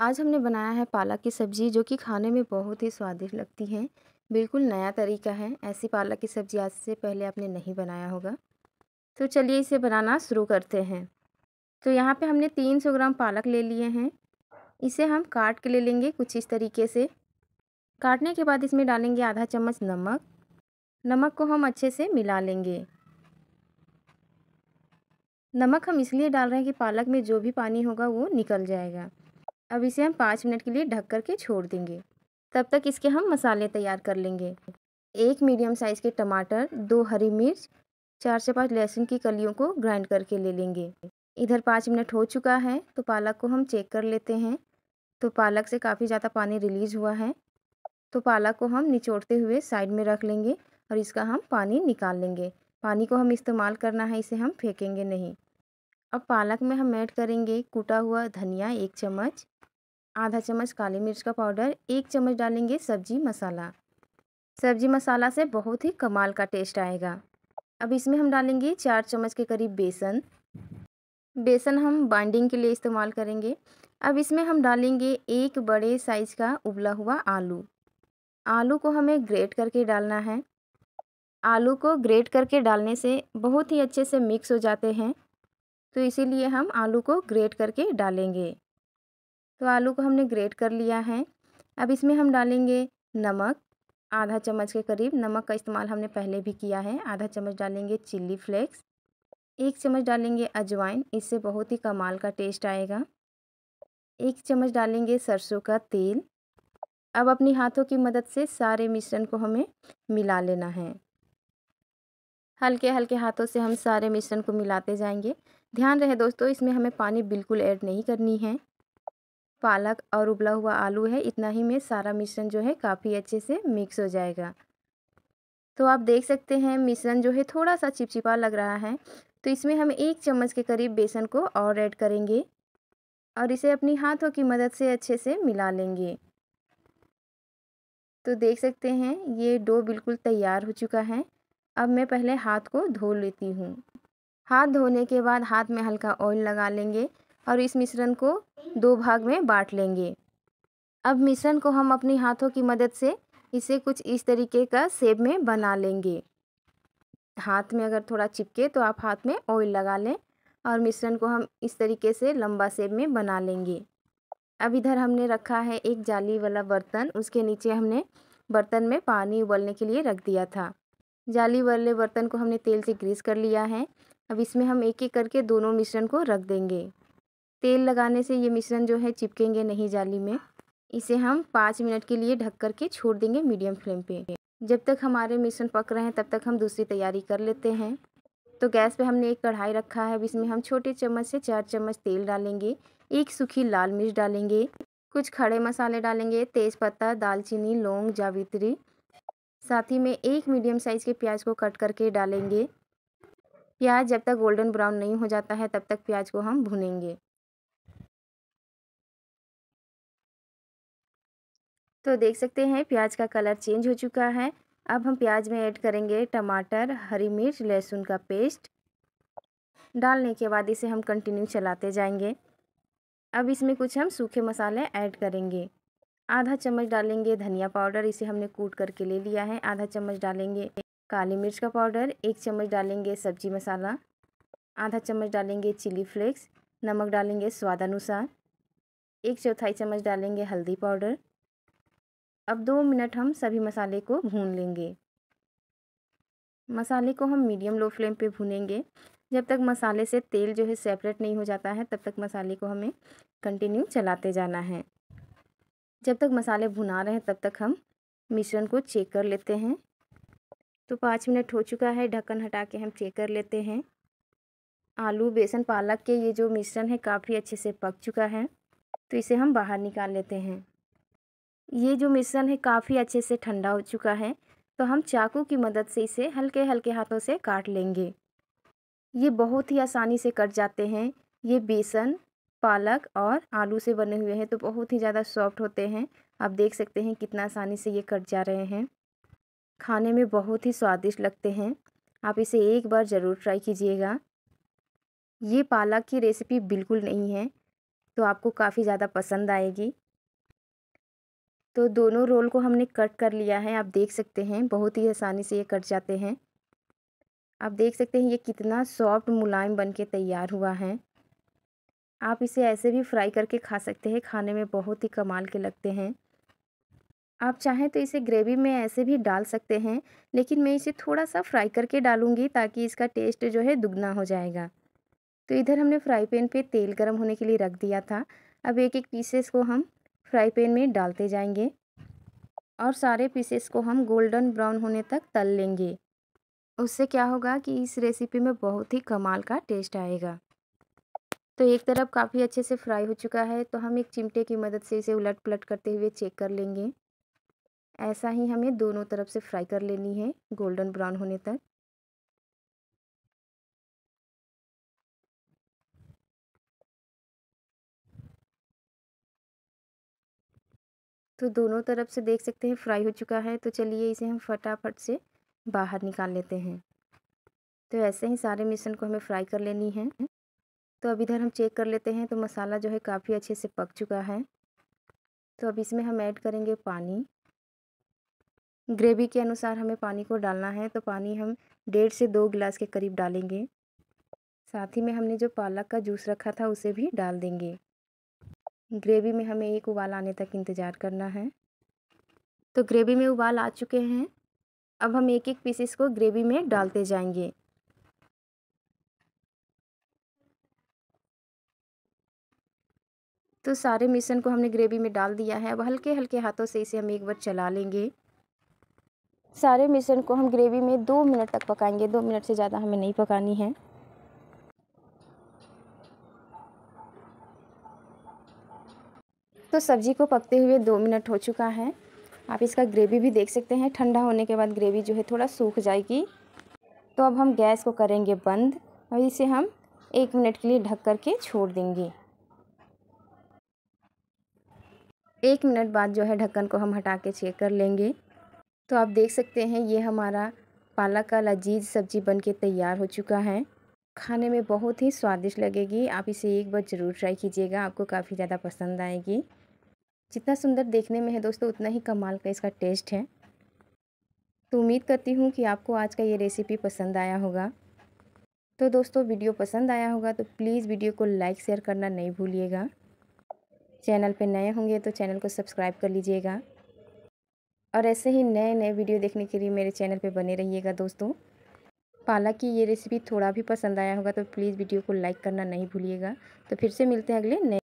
आज हमने बनाया है पालक की सब्ज़ी जो कि खाने में बहुत ही स्वादिष्ट लगती है बिल्कुल नया तरीका है ऐसी पालक की सब्ज़ी आज से पहले आपने नहीं बनाया होगा तो चलिए इसे बनाना शुरू करते हैं तो यहाँ पे हमने 300 ग्राम पालक ले लिए हैं इसे हम काट के ले लेंगे कुछ इस तरीके से काटने के बाद इसमें डालेंगे आधा चम्मच नमक नमक को हम अच्छे से मिला लेंगे नमक हम इसलिए डाल रहे हैं कि पालक में जो भी पानी होगा वो निकल जाएगा अब इसे हम पाँच मिनट के लिए ढक करके छोड़ देंगे तब तक इसके हम मसाले तैयार कर लेंगे एक मीडियम साइज़ के टमाटर दो हरी मिर्च चार से पाँच लहसुन की कलियों को ग्राइंड करके ले लेंगे इधर पाँच मिनट हो चुका है तो पालक को हम चेक कर लेते हैं तो पालक से काफ़ी ज़्यादा पानी रिलीज़ हुआ है तो पालक को हम निचोड़ते हुए साइड में रख लेंगे और इसका हम पानी निकाल लेंगे पानी को हम इस्तेमाल करना है इसे हम फेंकेंगे नहीं अब पालक में हम ऐड करेंगे कूटा हुआ धनिया एक चम्मच आधा चम्मच काली मिर्च का पाउडर एक चम्मच डालेंगे सब्जी मसाला सब्जी मसाला से बहुत ही कमाल का टेस्ट आएगा अब इसमें हम डालेंगे चार चम्मच के करीब बेसन बेसन हम बाइंडिंग के लिए इस्तेमाल करेंगे अब इसमें हम डालेंगे एक बड़े साइज का उबला हुआ आलू आलू को हमें ग्रेट करके डालना है आलू को ग्रेट करके डालने से बहुत ही अच्छे से मिक्स हो जाते हैं तो इसीलिए हम आलू को ग्रेट करके डालेंगे तो आलू को हमने ग्रेट कर लिया है अब इसमें हम डालेंगे नमक आधा चम्मच के करीब नमक का इस्तेमाल हमने पहले भी किया है आधा चम्मच डालेंगे चिल्ली फ्लेक्स एक चम्मच डालेंगे अजवाइन इससे बहुत ही कमाल का टेस्ट आएगा एक चम्मच डालेंगे सरसों का तेल अब अपनी हाथों की मदद से सारे मिश्रण को हमें मिला लेना है हल्के हल्के हाथों से हम सारे मिश्रण को मिलाते जाएंगे ध्यान रहे दोस्तों इसमें हमें पानी बिल्कुल ऐड नहीं करनी है पालक और उबला हुआ आलू है इतना ही में सारा मिश्रण जो है काफ़ी अच्छे से मिक्स हो जाएगा तो आप देख सकते हैं मिश्रण जो है थोड़ा सा चिपचिपा लग रहा है तो इसमें हम एक चम्मच के करीब बेसन को और ऐड करेंगे और इसे अपनी हाथों की मदद से अच्छे से मिला लेंगे तो देख सकते हैं ये डो बिल्कुल तैयार हो चुका है अब मैं पहले हाथ को धो लेती हूँ हाथ धोने के बाद हाथ में हल्का ऑयल लगा लेंगे और इस मिश्रण को दो भाग में बांट लेंगे अब मिश्रण को हम अपने हाथों की मदद से इसे कुछ इस तरीके का सेब में बना लेंगे हाथ में अगर थोड़ा चिपके तो आप हाथ में ऑयल लगा लें और मिश्रण को हम इस तरीके से लंबा सेब में बना लेंगे अब इधर हमने रखा है एक जाली वाला बर्तन उसके नीचे हमने बर्तन में पानी उबलने के लिए रख दिया था जाली वाले बर्तन को हमने तेल से ग्रीस कर लिया है अब इसमें हम एक एक करके दोनों मिश्रण को रख देंगे तेल लगाने से ये मिश्रण जो है चिपकेंगे नहीं जाली में इसे हम पाँच मिनट के लिए ढक करके छोड़ देंगे मीडियम फ्लेम पे जब तक हमारे मिश्रण पक रहे हैं तब तक हम दूसरी तैयारी कर लेते हैं तो गैस पे हमने एक कढ़ाई रखा है इसमें हम छोटे चम्मच से चार चम्मच तेल डालेंगे एक सूखी लाल मिर्च डालेंगे कुछ खड़े मसाले डालेंगे तेज पत्ता दालचीनी लौंग जावित्री साथ ही में एक मीडियम साइज़ के प्याज को कट करके डालेंगे प्याज जब तक गोल्डन ब्राउन नहीं हो जाता है तब तक प्याज को हम भुनेंगे तो देख सकते हैं प्याज का कलर चेंज हो चुका है अब हम प्याज में ऐड करेंगे टमाटर हरी मिर्च लहसुन का पेस्ट डालने के बाद इसे हम कंटिन्यू चलाते जाएंगे अब इसमें कुछ हम सूखे मसाले ऐड करेंगे आधा चम्मच डालेंगे धनिया पाउडर इसे हमने कूट करके ले लिया है आधा चम्मच डालेंगे काली मिर्च का पाउडर एक चम्मच डालेंगे सब्जी मसाला आधा चम्मच डालेंगे चिली फ्लेक्स नमक डालेंगे स्वाद अनुसार एक चौथाई चम्मच डालेंगे हल्दी पाउडर अब दो मिनट हम सभी मसाले को भून लेंगे मसाले को हम मीडियम लो फ्लेम पे भूनेंगे जब तक मसाले से तेल जो है सेपरेट नहीं हो जाता है तब तक मसाले को हमें कंटिन्यू चलाते जाना है जब तक मसाले भुना रहे हैं तब तक हम मिश्रण को चेक कर लेते हैं तो पाँच मिनट हो चुका है ढक्कन हटा के हम चेक कर लेते हैं आलू बेसन पालक के ये जो मिश्रण है काफ़ी अच्छे से पक चुका है तो इसे हम बाहर निकाल लेते हैं ये जो मिश्रण है काफ़ी अच्छे से ठंडा हो चुका है तो हम चाकू की मदद से इसे हल्के हल्के हाथों से काट लेंगे ये बहुत ही आसानी से कट जाते हैं ये बेसन पालक और आलू से बने हुए हैं तो बहुत ही ज़्यादा सॉफ्ट होते हैं आप देख सकते हैं कितना आसानी से ये कट जा रहे हैं खाने में बहुत ही स्वादिष्ट लगते हैं आप इसे एक बार ज़रूर ट्राई कीजिएगा ये पालक की रेसिपी बिल्कुल नहीं है तो आपको काफ़ी ज़्यादा पसंद आएगी तो दोनों रोल को हमने कट कर लिया है आप देख सकते हैं बहुत ही आसानी से ये कट जाते हैं आप देख सकते हैं ये कितना सॉफ्ट मुलायम बन के तैयार हुआ है आप इसे ऐसे भी फ्राई करके खा सकते हैं खाने में बहुत ही कमाल के लगते हैं आप चाहें तो इसे ग्रेवी में ऐसे भी डाल सकते हैं लेकिन मैं इसे थोड़ा सा फ्राई करके डालूंगी ताकि इसका टेस्ट जो है दुगना हो जाएगा तो इधर हमने फ्राई पैन पे तेल गर्म होने के लिए रख दिया था अब एक एक पीसेस को हम फ्राई पैन में डालते जाएंगे और सारे पीसेस को हम गोल्डन ब्राउन होने तक तल लेंगे उससे क्या होगा कि इस रेसिपी में बहुत ही कमाल का टेस्ट आएगा तो एक तरफ काफ़ी अच्छे से फ्राई हो चुका है तो हम एक चिमटे की मदद से इसे उलट पलट करते हुए चेक कर लेंगे ऐसा ही हमें दोनों तरफ से फ्राई कर लेनी है गोल्डन ब्राउन होने तक तो दोनों तरफ से देख सकते हैं फ्राई हो चुका है तो चलिए इसे हम फटाफट से बाहर निकाल लेते हैं तो ऐसे ही सारे मिश्रण को हमें फ्राई कर लेनी है तो अब इधर हम चेक कर लेते हैं तो मसाला जो है काफ़ी अच्छे से पक चुका है तो अब इसमें हम ऐड करेंगे पानी ग्रेवी के अनुसार हमें पानी को डालना है तो पानी हम डेढ़ से दो गिलास के करीब डालेंगे साथ ही में हमने जो पालक का जूस रखा था उसे भी डाल देंगे ग्रेवी में हमें एक उबाल आने तक इंतज़ार करना है तो ग्रेवी में उबाल आ चुके हैं अब हम एक एक पीसेस को ग्रेवी में डालते जाएंगे तो सारे मिश्रण को हमने ग्रेवी में डाल दिया है अब हल्के हल्के हाथों से इसे हम एक बार चला लेंगे सारे मिश्रण को हम ग्रेवी में दो मिनट तक पकाएंगे दो मिनट से ज़्यादा हमें नहीं पकानी है तो सब्ज़ी को पकते हुए दो मिनट हो चुका है आप इसका ग्रेवी भी देख सकते हैं ठंडा होने के बाद ग्रेवी जो है थोड़ा सूख जाएगी तो अब हम गैस को करेंगे बंद और इसे हम एक मिनट के लिए ढक करके छोड़ देंगे एक मिनट बाद जो है ढक्कन को हम हटा के चेक कर लेंगे तो आप देख सकते हैं ये हमारा पालक का लजीज सब्जी बन के तैयार हो चुका है खाने में बहुत ही स्वादिष्ट लगेगी आप इसे एक बार ज़रूर ट्राई कीजिएगा आपको काफ़ी ज़्यादा पसंद आएगी जितना सुंदर देखने में है दोस्तों उतना ही कमाल का इसका टेस्ट है तो उम्मीद करती हूँ कि आपको आज का ये रेसिपी पसंद आया होगा तो दोस्तों वीडियो पसंद आया होगा तो प्लीज़ वीडियो को लाइक शेयर करना नहीं भूलिएगा चैनल पर नए होंगे तो चैनल को सब्सक्राइब कर लीजिएगा और ऐसे ही नए नए वीडियो देखने के लिए मेरे चैनल पर बने रहिएगा दोस्तों पालक की ये रेसिपी थोड़ा भी पसंद आया होगा तो प्लीज़ वीडियो को लाइक करना नहीं भूलिएगा तो फिर से मिलते हैं अगले नए